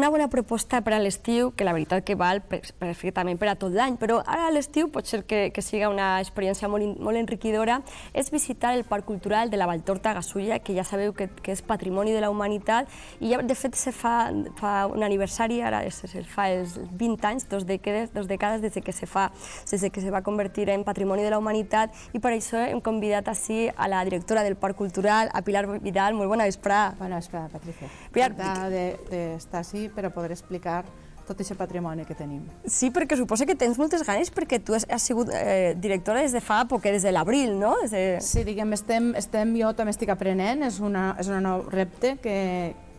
una bona proposta per a l'estiu, que la veritat que val perfectament per a tot l'any, però ara a l'estiu pot ser que, que siga una experiència molt, molt enriquidora, és visitar el Parc Cultural de la Valtorta Gasulla, que ja sabeu que, que és patrimoni de la humanitat, i ja, de fet se fa, fa un aniversari, ara es, es fa els 20 anys, dos dècades, dos dècades des que se fa, des que se va convertir en patrimoni de la humanitat, i per això hem convidat així a la directora del Parc Cultural, a Pilar Vidal. Molt bona vesprada. Bona vesprada, Patricia. Pilar, de, de estar així per a poder explicar tot aquest patrimoni que tenim. Sí, perquè suposa que tens moltes ganes perquè tu has, has sigut eh, directora des de fa poc, eh, des de l'abril, no? Des de... Sí, diguem, estem, estem, jo també estic aprenent, és, una, és un nou repte que,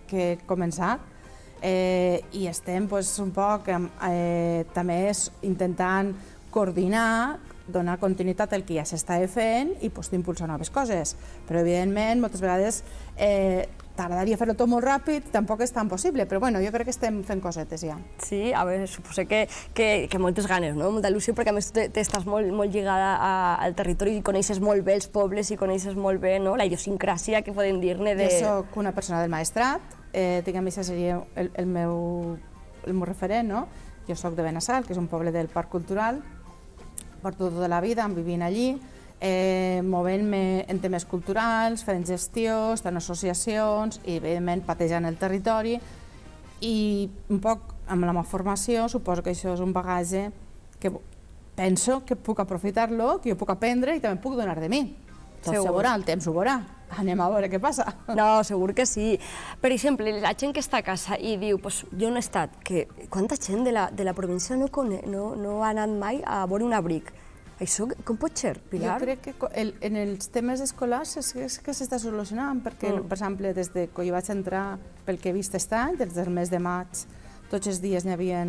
que he començat eh, i estem pues, un poc eh, també intentant coordinar donar continuïtat al que ja s'està fent i pues, impulsar noves coses. Però, evidentment, moltes vegades eh, T'agradaria fer-ho tot molt ràpid, tampoc és tan possible, però bueno, jo crec que estem fent cosetes ja. Sí, a veure, suposo que, que, que moltes ganes, no? molta il·lusió, perquè a més t'estàs molt, molt lligada a, al territori i coneixes molt bé els pobles i coneixes molt bé no? la idiosincràsia que podem dir-ne de... Jo sóc una persona del maestrat, eh, diguem, això seria el, el, meu, el meu referent, no? Jo sóc de Benassal, que és un poble del Parc Cultural, porto tota la vida vivint allí, eh, movent-me en temes culturals, fent gestió, estant associacions i, evidentment, patejant el territori. I un poc amb la meva formació, suposo que això és un bagatge que penso que puc aprofitar-lo, que jo puc aprendre i també puc donar de mi. Tot Segur. se veurà, el temps ho veurà. Anem a veure què passa. No, segur que sí. Per exemple, la gent que està a casa i diu, pues, jo no he estat, que quanta gent de la, de la província no, no, no ha anat mai a veure un abric això com pot ser, Pilar? Jo crec que el, en els temes escolars és, és que s'està solucionant, perquè, mm. per exemple, des de que jo vaig entrar, pel que he vist aquest any, des del mes de maig, tots els dies n'hi havia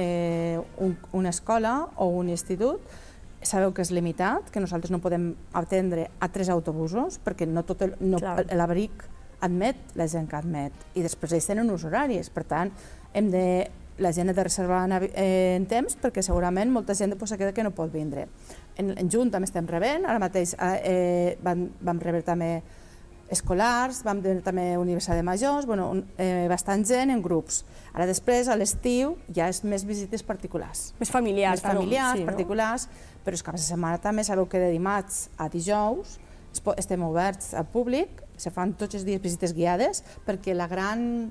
eh, un, una escola o un institut, sabeu que és limitat, que nosaltres no podem atendre a tres autobusos, perquè no tot l'abric no, admet la gent que admet, i després ells tenen uns horaris, per tant, hem de la gent ha de reservar en, eh, en temps perquè segurament molta gent pues, doncs, queda que no pot vindre. En, en també estem rebent, ara mateix ah, eh, vam, vam rebre també escolars, vam tenir també Universitat de Majors, bueno, un, eh, bastant gent en grups. Ara després, a l'estiu, ja és més visites particulars. Més familiars. Més familiars, sí, particulars, no? però els caps de setmana també sabeu que de dimarts a dijous estem oberts al públic, se fan tots els dies visites guiades, perquè la gran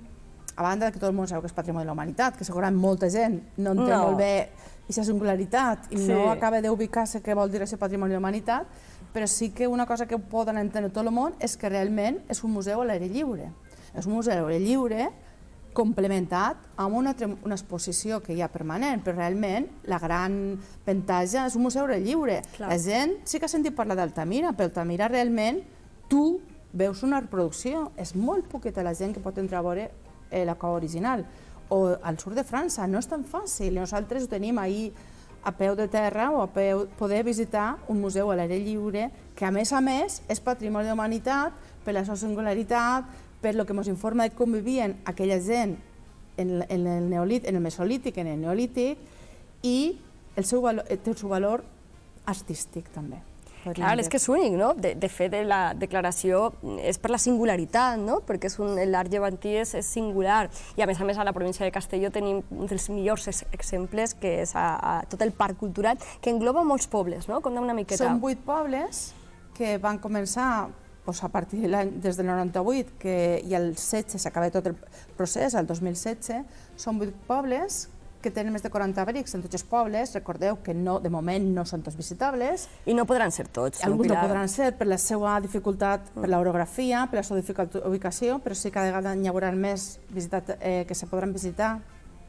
a banda que tot el món sabeu que és patrimoni de la humanitat, que segurament molta gent no entén no. molt bé aquesta singularitat i sí. no acaba d'ubicar-se què vol dir això patrimoni de la humanitat, però sí que una cosa que poden entendre tot el món és que realment és un museu a l'aire lliure. És un museu a l'aire lliure complementat amb una, una exposició que hi ha permanent, però realment la gran ventaja és un museu a l'aire lliure. Clar. La gent sí que ha sentit parlar d'Altamira, però Altamira realment tu veus una reproducció. És molt poqueta la gent que pot entrar a veure eh, la cova original. O al sud de França, no és tan fàcil. Nosaltres ho tenim ahir a peu de terra o a peu, poder visitar un museu a l'aire lliure que, a més a més, és patrimoni de humanitat per la seva singularitat, per lo que ens informa de com vivien aquella gent en, en, el neolític, en el mesolític, en el neolític, i el seu valor, té el seu valor artístic també. Clar, és que és únic, no? De, de fet, la declaració és mm, per la singularitat, no? Perquè és un, l'art llevantí és, és singular. I a més a més, a la província de Castelló tenim un dels millors exemples, que és a, a tot el parc cultural, que engloba molts pobles, no? Compta una miqueta. Són vuit pobles que van començar pues, a partir de l'any, des del 98, que, i el 16 s'acaba tot el procés, el 2016, són vuit pobles que tenen més de 40 abrics en tots els pobles, recordeu que no, de moment no són tots visitables. I no podran ser tots. Alguns no podran ser per la seva dificultat, per mm. l'orografia, per la seva dificultat ubicació, però sí que cada vegada n'hi haurà més visitat, eh, que se podran visitar,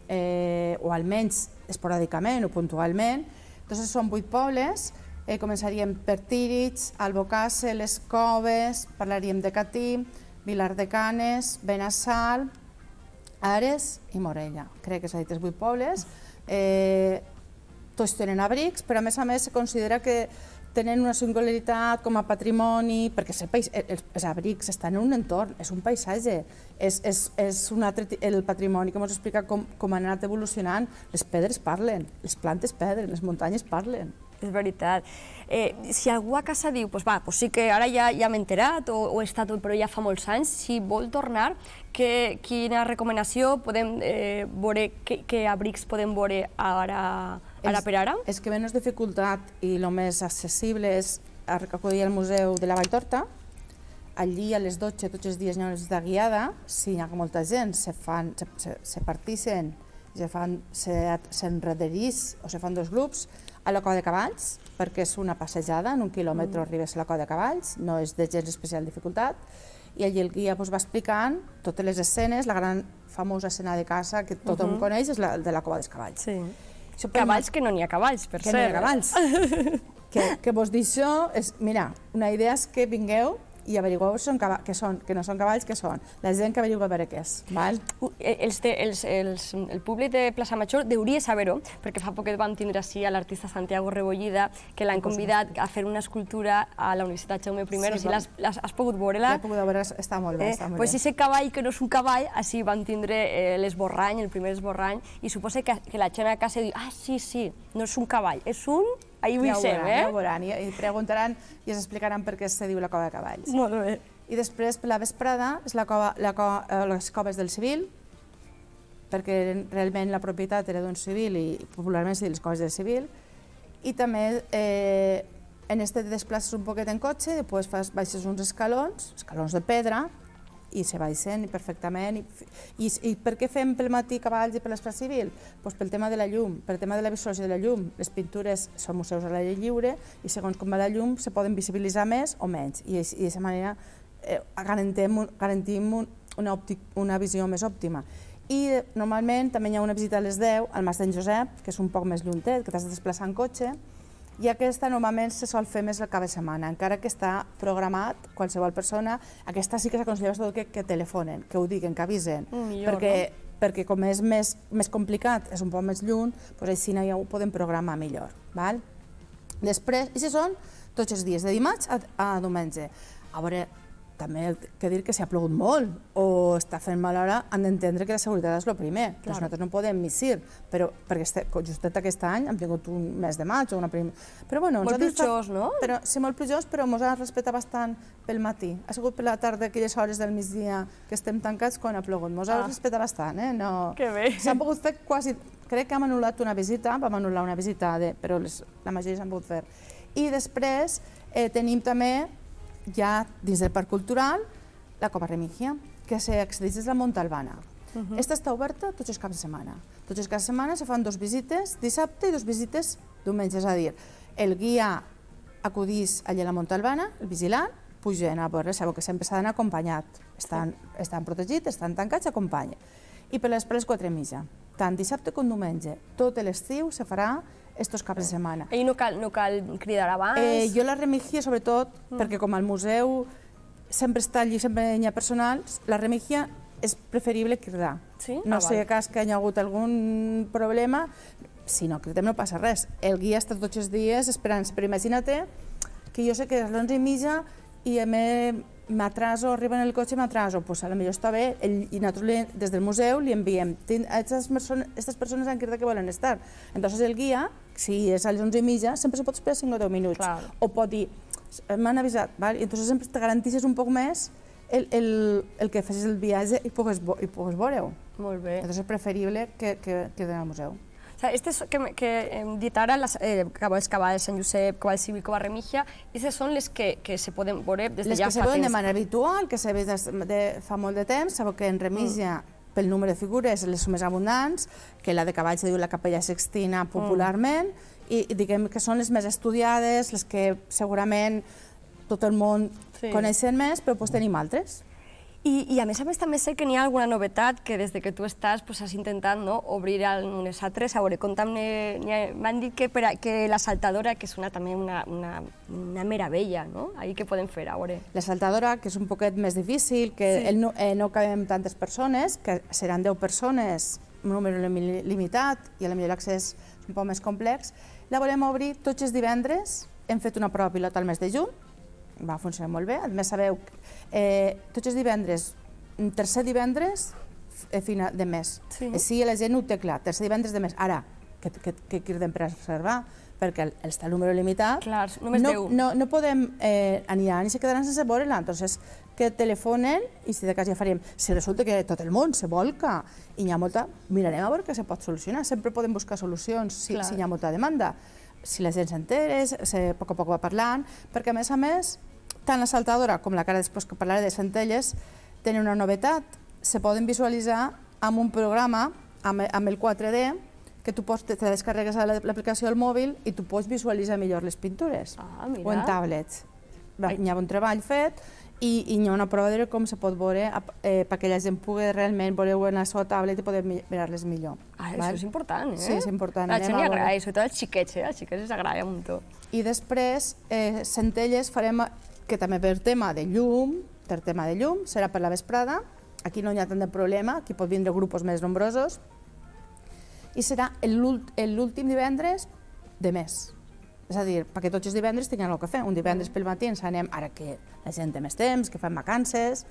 eh, o almenys esporàdicament o puntualment. Entonces són vuit pobles, eh, començaríem per Tíritx, Albocàsser, Les Coves, parlaríem de Catí, Vilar de Canes, Benassal, Ares i Morella. Crec que s'ha dit els vuit pobles. Eh, tots tenen abrics, però a més a més se considera que tenen una singularitat com a patrimoni, perquè ser país, eh, els, els abrics estan en un entorn, és un paisatge, és, és, és un altre, el patrimoni que ens explica com, com han anat evolucionant. Les pedres parlen, les plantes pedren, les muntanyes parlen és veritat. Eh, si algú a casa diu, doncs va, pues sí que ara ja, ja m'he enterat o, o he estat, però ja fa molts anys, si vol tornar, que, quina recomanació podem eh, veure, que, que abrics podem veure ara, ara per ara? És, que menys dificultat i el més accessible és acudir al Museu de la Vall d'Horta, allí a les 12 tots els dies hi ha una de guiada, si hi ha molta gent, se, fan, se, se, se partixen, se fan, se, se o se fan dos grups, a la Cova de Cavalls, perquè és una passejada, en un quilòmetre mm. arribes a la Cova de Cavalls, no és de gens especial dificultat, i allí el guia vos va explicant totes les escenes, la gran famosa escena de casa que tothom uh -huh. coneix és la de la Cova dels Cavalls. Sí. cavalls que no n'hi ha cavalls, per que cert. Que no n'hi ha cavalls. que, que vos dir això és, mira, una idea és que vingueu i averigueu són que, són, que no són cavalls, que són. La gent que a veure què és. Val? Eh, els de, els, els, el públic de Plaça Major deuria saber-ho, perquè fa poquet vam tindre així a l'artista Santiago Rebollida, que l'han convidat a fer una escultura a la Universitat Jaume I, sí, o sigui, has pogut veure-la? L'he pogut veure, està molt bé. Eh? Està molt pues bé. ese cavall que no és un cavall, així van tindre eh, l'esborrany, el primer esborrany, i suposa que, que la gent a casa diu, ah, sí, sí, no és un cavall, és un Ahir ho ja hi eh? Ja ho veuran, i, i preguntaran i es explicaran per què se diu la cova de cavalls. Molt bé. I després, per la vesprada, és la cova, la cova, eh, les coves del civil, perquè realment la propietat era d'un civil i popularment se diu les coves del civil, i també eh, en este te desplaces un poquet en cotxe, després fas, baixes uns escalons, escalons de pedra, i se baixen perfectament. I, i, i per què fem pel matí cavalls i per l'espai civil? Pues pel tema de la llum, pel tema de la visualització de la llum. Les pintures són museus a l'aire lliure i segons com va la llum se poden visibilitzar més o menys i, i d'aquesta manera eh, garantim, garantim un, una, òptic, una visió més òptima. I eh, normalment també hi ha una visita a les 10 al Mas d'en Josep, que és un poc més lluntet, que t'has de desplaçar en cotxe, i aquesta normalment se sol fer més el cap de setmana, encara que està programat qualsevol persona, aquesta sí que s'aconsella sobretot que, que telefonen, que ho diguen, que avisen, mm, Millor, perquè, no? perquè com és més, més complicat, és un poc més lluny, doncs així no ja ho podem programar millor. Val? Després, i si són tots els dies, de dimarts a, a diumenge. A veure, també que dir que si ha plogut molt o està fent mal hora, han d'entendre que la seguretat és el primer. Clar. Doncs nosaltres no podem missir, però perquè este, justet aquest any hem tingut un mes de maig o una prim... Però bueno, molt plujós, no? Però, sí, molt plujós, però ens ha respectat bastant pel matí. Ha sigut per la tarda, aquelles hores del migdia que estem tancats quan ha plogut. Ens ha ah. respectat bastant, eh? No... Que bé. S'han pogut fer quasi... Crec que hem anul·lat una visita, vam anul·lar una visita, de... però les... la majoria s'han pogut fer. I després eh, tenim també hi ha dins del parc cultural la Cova Remigia, que s'accedeix des de la Montalbana. Aquesta mhm. està oberta tots els caps de setmana. Tots els caps de setmana se fan dues visites dissabte i dues visites diumenge. És a dir, el guia acudís allà a la Montalbana, el vigilant, puja a veure, sabeu que sempre s'ha d'anar acompanyat. Estan, estan protegits, estan tancats, acompanyen. I per les, per quatre 4 mitja, tant dissabte com diumenge, tot l'estiu se farà estos caps de setmana. I no cal, no cal cridar abans? Eh, jo la remigia, sobretot, mm. perquè com al museu sempre està allí, sempre hi ha personals, la remigia és preferible cridar. Sí? No ah, sé val. cas que hi ha hagut algun problema, si no cridem no passa res. El guia està tots els dies esperant, però imagina't que jo sé que és l'11 i mitja i m'he m'atraso, arriba en el cotxe, m'atraso, doncs pues, a millor està bé, ell, i nosaltres li, des del museu li enviem, aquestes persones, persones han cridat que volen estar. Entonces el guia, si és a les 11 i mitja, sempre se pot esperar 5 o 10 minuts. Clar. O pot dir, eh, m'han avisat, val? i entonces sempre te garantixes un poc més el, el, el que facis el viatge i pugues, i pugues veure-ho. Molt bé. Entonces és preferible que, que, que al museu es que, que hem dit ara, les, eh, Cavalls, Cavalls, Sant Josep, Cavalls Cívic, Cova Remígia, aquestes són les que, que se poden veure des de ja fa temps. Les que se veuen de manera habitual, que se ve des de, fa molt de temps, sabeu que en remigia mm pel número de figures, les sumes abundants, que la de cavall se diu la capella sextina popularment, mm. i, i diguem que són les més estudiades, les que segurament tot el món sí. coneixen més, però pues, tenim altres. I, I a més a més també sé que n'hi ha alguna novetat que des de que tu estàs pues, has intentat no, obrir unes altres. A veure, compta'm, m'han dit que, per a, que la saltadora, que és una, també una, una, una meravella, no? Ahí què podem fer, a veure? La saltadora, que és un poquet més difícil, que sí. el, eh, no cabem tantes persones, que seran 10 persones, un número limitat, i a la millor l'accés és un poc més complex, la volem obrir tots els divendres, hem fet una prova pilota al mes de juny, va funcionar molt bé. A més, sabeu, eh, tots els divendres, tercer divendres eh, fina de mes. Sí. Així eh, la gent ho té clar, tercer divendres de mes. Ara, que, que, que cridem per reservar, perquè el, està el número limitat. Clar, només no, 10. No, no podem eh, aniran ni se quedaran sense veure-la. Entonces, que telefonen i si de cas ja faríem. Si resulta que tot el món se volca i hi ha molta... Mirarem a veure què se pot solucionar. Sempre podem buscar solucions si, Clar. si hi ha molta demanda si la gent s'entera, a poc a poc va parlant, perquè a més a més, tant la saltadora com la cara després que parlaré de centelles tenen una novetat, se poden visualitzar amb un programa, amb, amb el 4D, que tu pots, te descarregues a l'aplicació del mòbil i tu pots visualitzar millor les pintures. Ah, mira. O en tablets. Hi ha un treball fet, i, i hi ha una prova de com se pot veure eh, perquè la gent pugui realment voler anar a la tablet i poder mirar-les millor. Ah, això és important, eh? Sí, és important. La gent li agrada, i sobretot els xiquets, eh? Els xiquets els agrada un to. I després, eh, centelles farem, que també per tema de llum, per tema de llum, serà per la vesprada, aquí no hi ha tant de problema, aquí pot vindre grups més nombrosos, i serà l'últim divendres de mes. És a dir, perquè tots els divendres tinguem el que Un divendres mm. pel matí ens anem, ara que la gent té més temps, que fem vacances,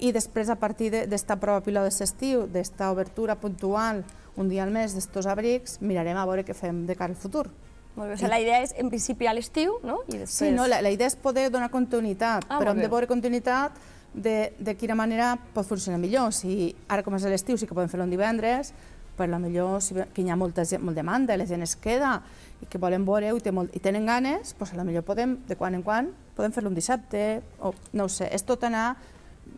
i després a partir d'esta de, prova pilot de l'estiu, d'esta obertura puntual, un dia al mes d'estos abrics, mirarem a veure què fem de cara al futur. Molt bé, o sigui, la idea és en principi a l'estiu, no? I després... Sí, no, la, la idea és poder donar continuïtat, ah, però hem de veure continuïtat de, de quina manera pot funcionar millor. Si ara, com és l'estiu, sí que podem fer-ho un divendres, per la millor que hi ha molta gent, molt demanda, la gent es queda i que volen veure i, té molt, i tenen ganes, doncs a la millor podem, de quan en quan, podem fer-lo un dissabte, o no ho sé, és tot anar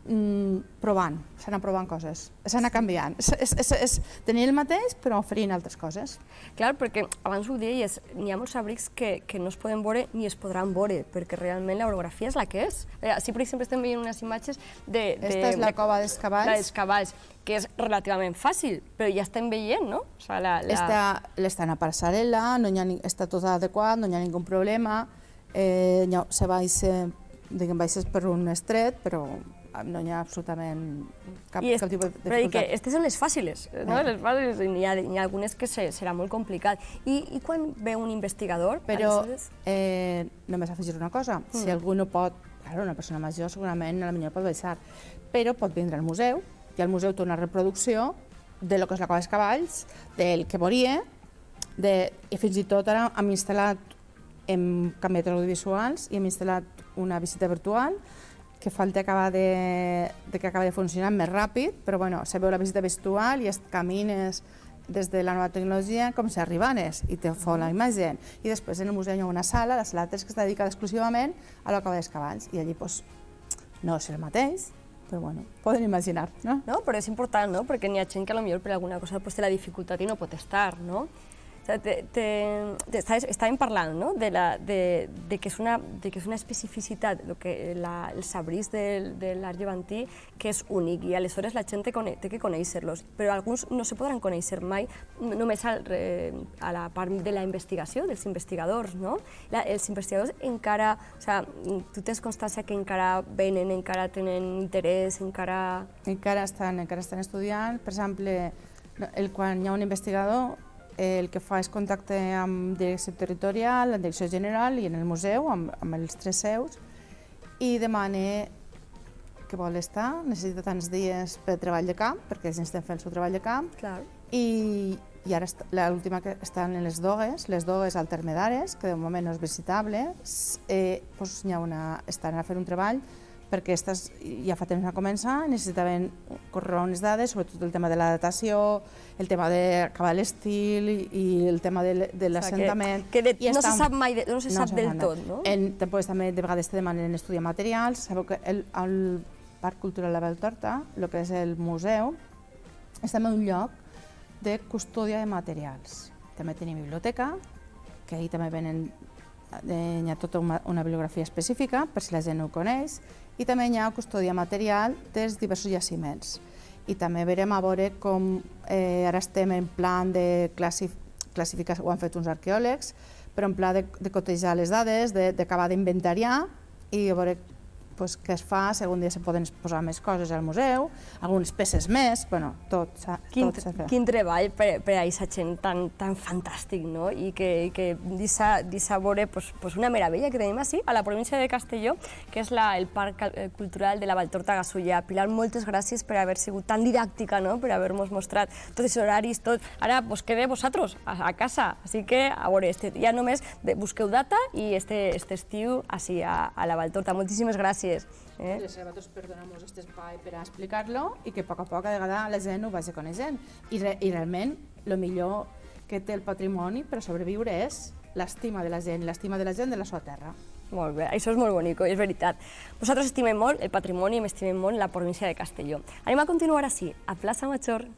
mm, provant, s'han provant coses, s'han canviant. És, és, és, tenir el mateix però oferint altres coses. Clar, perquè abans ho deies, n'hi ha molts abrics que, que no es poden veure ni es podran veure, perquè realment l'orografia és la que és. Així, eh, per exemple, estem veient unes imatges de... de Esta és la cova dels cavalls. La dels cavalls, que és relativament fàcil, però ja estem veient, no? O sea, la, la... Esta, en la passarel·la, no hi ha, està tot adequat, no hi ha ningú problema, eh, se baixa, diguem, baixes per un estret, però no hi ha absolutament cap, cap tipus de dificultat. Però que aquestes són les fàcils, no? Eh. les fàcils, n'hi ha, ha algunes que se, serà molt complicat. I, I quan ve un investigador? Però eh, només afegir una cosa, mm. si algú no pot, clar, una persona major segurament a la millor pot baixar, però pot vindre al museu, i al museu té una reproducció de lo que és la cova dels cavalls, del que volia, de, i fins i tot ara hem instal·lat, hem canviat audiovisuals i hem instal·lat una visita virtual que falta acabar de, de que acaba de funcionar més ràpid, però bueno, se veu la visita virtual i es camines des de la nova tecnologia com si arribanes i te fa la imatge. I després en el museu hi ha una sala, la sala 3, que està dedicada exclusivament a la cova dels cavalls. I allí pues, no és el mateix, però bueno, poden imaginar, no? No, però és important, no? Perquè n'hi ha gent que potser per alguna cosa pues, té la dificultat i no pot estar, no? O sea, te, te, te está, estàvem parlant no? de, la, de, de, que és una, de que és una especificitat, lo que la, el sabrís de, de l'art llevantí, que és únic, i aleshores la gent té, té que conèixer-los, però alguns no se podran conèixer mai, només al, sal a la part de la investigació, dels investigadors. No? La, els investigadors encara, o sea, tu tens constància que encara venen, encara tenen interès, encara... Encara estan, encara estan estudiant, per exemple, el, quan hi ha un investigador el que fa és contacte amb direcció territorial, amb direcció general i en el museu, amb, amb els tres seus, i demana que vol estar, necessita tants dies per treball de camp, perquè ells estan fent el seu treball de camp, Clar. i, i ara l'última que estan en les dogues, les dogues altermedares, que de moment no és visitable, eh, pues, doncs hi ha una, estan a fer un treball perquè aquestes ja fa temps a començar, necessitaven corroborar unes dades, sobretot el tema de la datació, el tema d'acabar l'estil i el tema de, de l'assentament. Que, que de, no, estan, se sap mai, no se no sap del tot, no? En, després també de vegades te demanen estudiar materials, sabeu que el, el Parc Cultural de la Beltorta, el que és el museu, és també un lloc de custòdia de materials. També tenim biblioteca, que ahir també venen eh, hi ha tota una, una bibliografia específica, per si la gent no ho coneix, i també hi ha custòdia material dels diversos jaciments. I també veurem a veure com eh, ara estem en plan de classif classificar, ho han fet uns arqueòlegs, però en pla de, de cotejar les dades, d'acabar d'inventariar i a veure pues, que es fa, si algun dia se poden posar més coses al museu, algunes peces més, bueno, tot s'ha fet. Quin treball per, per a aquesta gent tan, tan fantàstic, no? I que, que dissa, dissa veure pues, pues una meravella que tenim així, a la província de Castelló, que és la, el Parc eh, Cultural de la Valtorta Gasulla. Pilar, moltes gràcies per haver sigut tan didàctica, no? per haver-nos mostrat tots els horaris, tot. Ara pues, quede vosaltres a, a casa, així que, a veure, este, ja només busqueu data i este, este estiu així a, a la Valtorta. Moltíssimes gràcies gràcies. Eh? Sí, nosaltres perdonem aquest espai per explicar-lo i que a poc a poc a vegada la gent ho vagi coneixent. I, re, i realment el millor que té el patrimoni per sobreviure és l'estima de la gent, l'estima de la gent de la seva terra. Molt bé, això és molt bonic, és veritat. Vosaltres estimem molt el patrimoni i estimem molt la província de Castelló. Anem a continuar així, a Plaça Major.